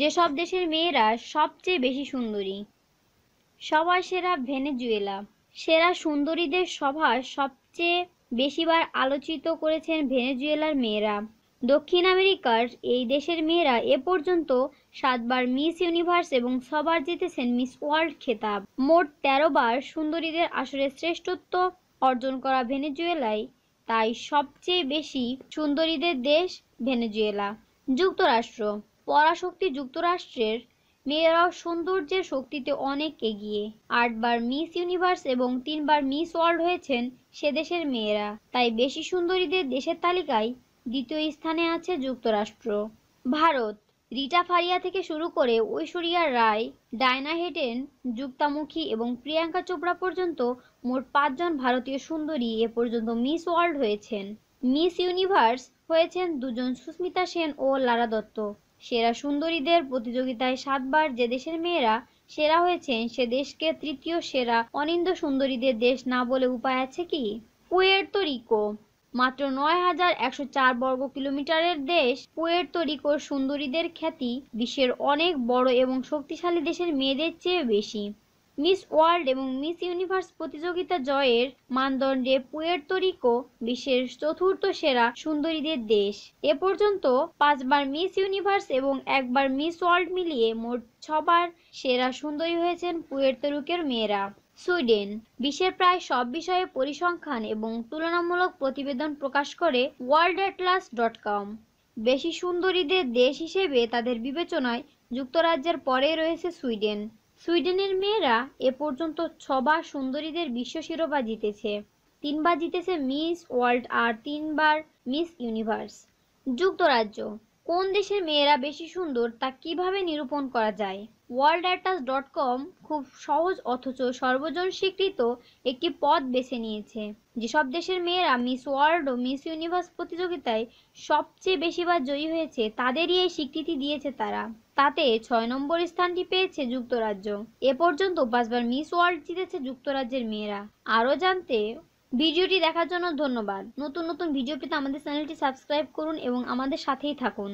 যেসব দেশের মেয়েরা সবচেয়ে বেশি সুন্দরী সবার সেরা ভেনেজুয়েলা সেরা সুন্দরীদের সভা সবচেয়ে বেশিবার আলোচিত করেছেন ভেনেজুয়েলার মেয়েরা দক্ষিণ আমেরিকার এই দেশের মেয়েরা এ পর্যন্ত সাতবার মিস ইউনিভার্স এবং সবার জিতেছেন মিস ওয়ার্ল্ড খেতাব মোট ১৩ বার সুন্দরীদের আসরে শ্রেষ্ঠত্ব অর্জন করা ভেনেজুয়েলায় তাই সবচেয়ে বেশি সুন্দরীদের দেশ ভেনেজুয়েলা যুক্তরাষ্ট্র পরাশক্তি যুক্তরাষ্ট্রের মেয়েরাও সৌন্দর্যের শক্তিতে অনেক এগিয়ে আটবার মিস ইউনিভার্স এবং তিনবার মিস ওয়ার্ল্ড হয়েছেন সে দেশের মেয়েরা তাই বেশি সুন্দরীদের দেশের তালিকায় দ্বিতীয় স্থানে আছে যুক্তরাষ্ট্র ভারত রিটা ফারিয়া থেকে শুরু করে ঐশ্বরিয়া রায় ডায়না হেটেন যুক্তামুখী এবং প্রিয়াঙ্কা চোপড়া পর্যন্ত মোট পাঁচজন ভারতীয় সুন্দরী এ পর্যন্ত মিস ওয়ার্ল্ড হয়েছেন মিস ইউনিভার্স হয়েছেন দুজন সুস্মিতা সেন ও লারা দত্ত সেরা সুন্দরীদের প্রতিযোগিতায় সাতবার যে দেশের মেয়েরা সেরা হয়েছেন সে দেশকে তৃতীয় সেরা অনিন্দ সুন্দরীদের দেশ না বলে উপায় আছে কি পুয়ের্তো রিকো মাত্র নয় হাজার একশো চার বর্গ কিলোমিটারের দেশ পুয়ের্তো রিকোর সুন্দরীদের খ্যাতি বিশ্বের অনেক বড় এবং শক্তিশালী দেশের মেয়েদের চেয়ে বেশি মিস ওয়ার্ল্ড এবং মিস ইউনিভার্স প্রতিযোগিতা জয়ের মানদণ্ডে পুয়ের্তোরিকো বিশ্বের চতুর্থ সেরা সুন্দরীদের দেশ এ পর্যন্ত পাঁচবার মিস ইউনিভার্স এবং একবার মিস ওয়ার্ল্ড মিলিয়ে মোট ছবার সেরা সুন্দরী হয়েছেন পুয়ের্তোরিকের মেয়েরা সুইডেন বিশ্বের প্রায় সব বিষয়ে পরিসংখ্যান এবং তুলনামূলক প্রতিবেদন প্রকাশ করে ওয়ার্ল্ড অ্যাটলাস ডট কম বেশি সুন্দরীদের দেশ হিসেবে তাদের বিবেচনায় যুক্তরাজ্যের পরে রয়েছে সুইডেন সুইডেনের মেয়েরা এ পর্যন্ত ছবার সুন্দরীদের বিশ্ব শিরোপা জিতেছে তিনবার জিতেছে মিস ওয়ার্ল্ড আর তিনবার মিস ইউনিভার্স যুক্তরাজ্য কোন দেশের মেয়েরা বেশি সুন্দর তা কিভাবে নিরূপণ করা যায় ওয়ার্ল্ড অ্যাটাস ডট কম খুব সহজ অথচ সর্বজন স্বীকৃত একটি পথ বেছে নিয়েছে যেসব দেশের মেয়েরা মিস ওয়ার্ল্ড ও মিস ইউনিভার্স প্রতিযোগিতায় সবচেয়ে বেশিবার জয়ী হয়েছে তাদেরই এই স্বীকৃতি দিয়েছে তারা তাতে ছয় নম্বর স্থানটি পেয়েছে যুক্তরাজ্য এ পর্যন্ত পাঁচবার মিস ওয়ার্ল্ড জিতেছে যুক্তরাজ্যের মেয়েরা আরও জানতে ভিডিওটি দেখার জন্য ধন্যবাদ নতুন নতুন ভিডিও পেতে আমাদের চ্যানেলটি সাবস্ক্রাইব করুন এবং আমাদের সাথেই থাকুন